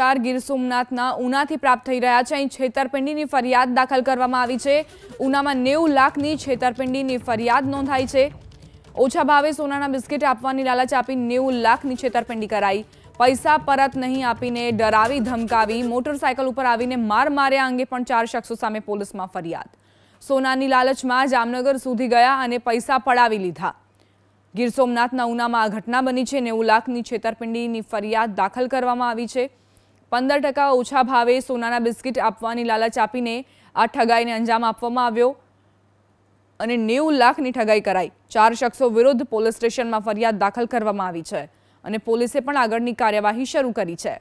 સમાચાર ગીર સોમનાથના ઉનાથી પ્રાપ્ત થઈ રહ્યા છે અહીં છેતરપિંડીની ફરિયાદ દાખલ કરવામાં આવી છે ઉનામાં નેવું લાખની છેતરપિંડીની ફરિયાદ નોંધાઈ છે ઓછા ભાવે સોનાના બિસ્કિટ આપવાની લાલચ આપી નેવું લાખની છેતરપિંડી કરાઈ પૈસા પરત નહીં આપીને ડરાવી ધમકાવી મોટરસાયકલ ઉપર આવીને માર માર્યા અંગે પણ ચાર શખ્સો સામે પોલીસમાં ફરિયાદ સોનાની લાલચમાં જામનગર સુધી ગયા અને પૈસા પડાવી લીધા ગીર સોમનાથના ઉનામાં આ ઘટના બની છે નેવું લાખની છેતરપિંડીની ફરિયાદ દાખલ કરવામાં આવી છે પંદર ટકા ઓછા ભાવે સોનાના બિસ્કિટ આપવાની લાલચ આપીને આ ઠગાઈને અંજામ આપવામાં આવ્યો અને નેવું લાખની ઠગાઈ કરાઈ ચાર શખ્સો વિરુદ્ધ પોલીસ સ્ટેશનમાં ફરિયાદ દાખલ કરવામાં આવી છે અને પોલીસે પણ આગળની કાર્યવાહી શરૂ કરી છે